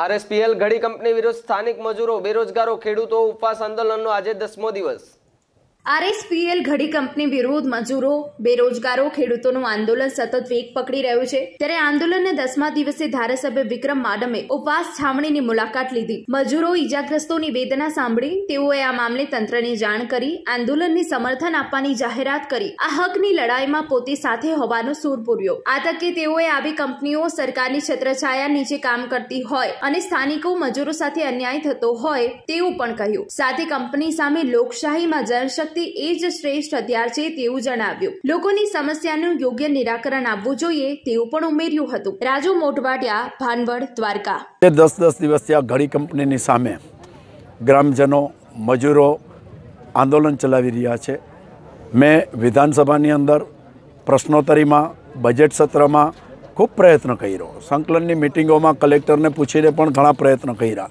RSPL ઘડી company વિરુદ્ધ સ્થાનિક મજૂરો બેરોજગારો ખેડૂતો ઉપવાસ આંદોલનનો આજે દસમો દિવસ આરએસપીએલ ઘડી કંપની વિરુદ્ધ મજૂરો બેરોજગારો ખેડૂતોનું આંદોલન સતત વેગ પકડી રહ્યું છે ત્યારે આંદોલનના દસમા દિવસે ધારાસભ્ય વિક્રમ માડમે ઉપવાસ છાવણીની મુલાકાત લીધી મજૂરો ઈજાગ્રસ્તોની વેદના સાંભળી તેઓએ આ મામલે તંત્રને જાણ કરી આંદોલનને સમર્થન આપવાની જાહેરાત કરી આ હકની લડાઈમાં પોતે સાથે હોવાનો સૂર પૂર્યો આ તકે તેઓએ આવી કંપનીઓ સરકારની છત્રછાયા નીચે કામ કરતી હોય અને સ્થાનિકો મજૂરો સાથે અન્યાય થતો હોય તેવું પણ કહ્યું સાથે કંપની સામે લોકશાહીમાં જનશક્તિ શક્તિ એ જ શ્રેષ્ઠ હથિયાર છે તેવું જણાવ્યું લોકોની સમસ્યાનું યોગ્ય નિરાકરણ આપવું જોઈએ તેવું પણ ઉમેર્યું હતું રાજુ મોઢવાડિયા ભાનવડ દ્વારકા દસ દસ દિવસથી ઘડી કંપનીની સામે ગ્રામજનો મજૂરો આંદોલન ચલાવી રહ્યા છે મેં વિધાનસભાની અંદર પ્રશ્નોત્તરીમાં બજેટ સત્રમાં ખૂબ પ્રયત્ન કર્યો સંકલનની મિટિંગોમાં કલેક્ટરને પૂછીને પણ ઘણા પ્રયત્ન કર્યા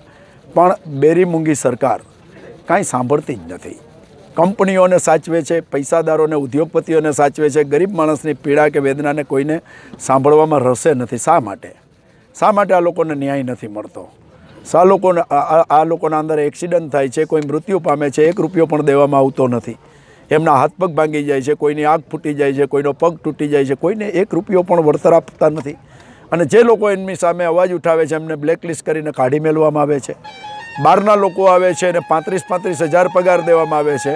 પણ બેરી મૂંગી સરકાર કાંઈ સાંભળતી જ નથી કંપનીઓને સાચવે છે પૈસાદારોને ઉદ્યોગપતિઓને સાચવે છે ગરીબ માણસની પીડા કે વેદનાને કોઈને સાંભળવામાં રસે નથી શા માટે શા માટે આ લોકોને ન્યાય નથી મળતો શા લોકોને આ લોકોના અંદર એક્સિડન્ટ થાય છે કોઈ મૃત્યુ પામે છે એક રૂપિયો પણ દેવામાં આવતો નથી એમના હાથ પગ ભાંગી જાય છે કોઈની આંખ ફૂટી જાય છે કોઈનો પગ તૂટી જાય છે કોઈને એક રૂપિયો પણ વળતર આપતા નથી અને જે લોકો એમની સામે અવાજ ઉઠાવે છે એમને બ્લેકલિસ્ટ કરીને કાઢી મેળવામાં આવે છે બહારના લોકો આવે છે અને પાંત્રીસ પાંત્રીસ હજાર પગાર દેવામાં આવે છે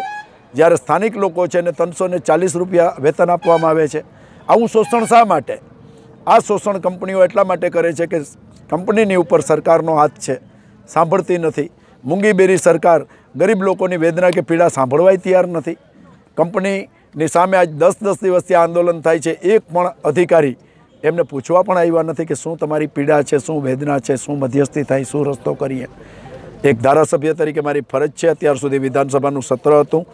જ્યારે સ્થાનિક લોકો છે એને ત્રણસો ને ચાલીસ રૂપિયા વેતન આપવામાં આવે છે આવું શોષણ શા માટે આ શોષણ કંપનીઓ એટલા માટે કરે છે કે કંપનીની ઉપર સરકારનો હાથ છે સાંભળતી નથી મૂંગીબેરી સરકાર ગરીબ લોકોની વેદના કે પીડા સાંભળવાય તૈયાર નથી કંપનીની સામે આજ દસ દસ દિવસથી આંદોલન થાય છે એક પણ અધિકારી એમને પૂછવા પણ આવ્યા નથી કે શું તમારી પીડા છે શું વેદના છે શું મધ્યસ્થી થાય શું રસ્તો કરીએ એક ધારાસભ્ય તરીકે મારી ફરજ છે અત્યાર સુધી વિધાનસભાનું સત્ર હતું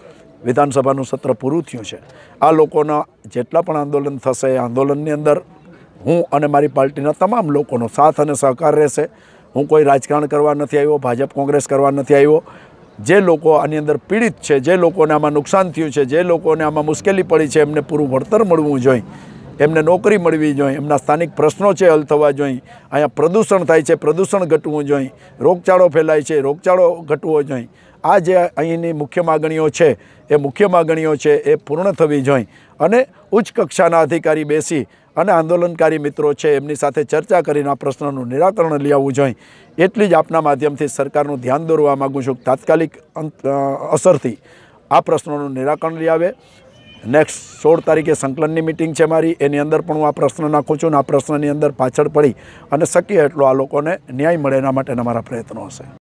વિધાનસભાનું સત્ર પૂરું થયું છે આ લોકોના જેટલા પણ આંદોલન થશે એ આંદોલનની અંદર હું અને મારી પાર્ટીના તમામ લોકોનો સાથ અને સહકાર રહેશે હું કોઈ રાજકારણ કરવા નથી આવ્યો ભાજપ કોંગ્રેસ કરવા નથી આવ્યો જે લોકો આની અંદર પીડિત છે જે લોકોને આમાં નુકસાન થયું છે જે લોકોને આમાં મુશ્કેલી પડી છે એમને પૂરું વળતર મળવું જોઈએ એમને નોકરી મળવી જોઈએ એમના સ્થાનિક પ્રશ્નો છે હલ થવા જોઈએ અહીંયા પ્રદૂષણ થાય છે પ્રદૂષણ ઘટવું જોઈએ રોગચાળો ફેલાય છે રોગચાળો ઘટવો જોઈએ આ જે અહીંની મુખ્ય માગણીઓ છે એ મુખ્ય માગણીઓ છે એ પૂર્ણ થવી જોઈએ અને ઉચ્ચ કક્ષાના અધિકારી બેસી અને આંદોલનકારી મિત્રો છે એમની સાથે ચર્ચા કરીને આ પ્રશ્નનું નિરાકરણ લઈ આવવું જોઈએ એટલી જ આપના માધ્યમથી સરકારનું ધ્યાન દોરવા માગું છું તાત્કાલિક અસરથી આ પ્રશ્નોનું નિરાકરણ લઈ આવે નેક્સ્ટ સોળ તારીખે સંકલનની મિટિંગ છે મારી એની અંદર પણ હું આ પ્રશ્ન નાખું છું અને આ પ્રશ્નની અંદર પાછળ પડી અને શક્ય એટલો આ લોકોને ન્યાય મળે એના માટેના મારા પ્રયત્નો હશે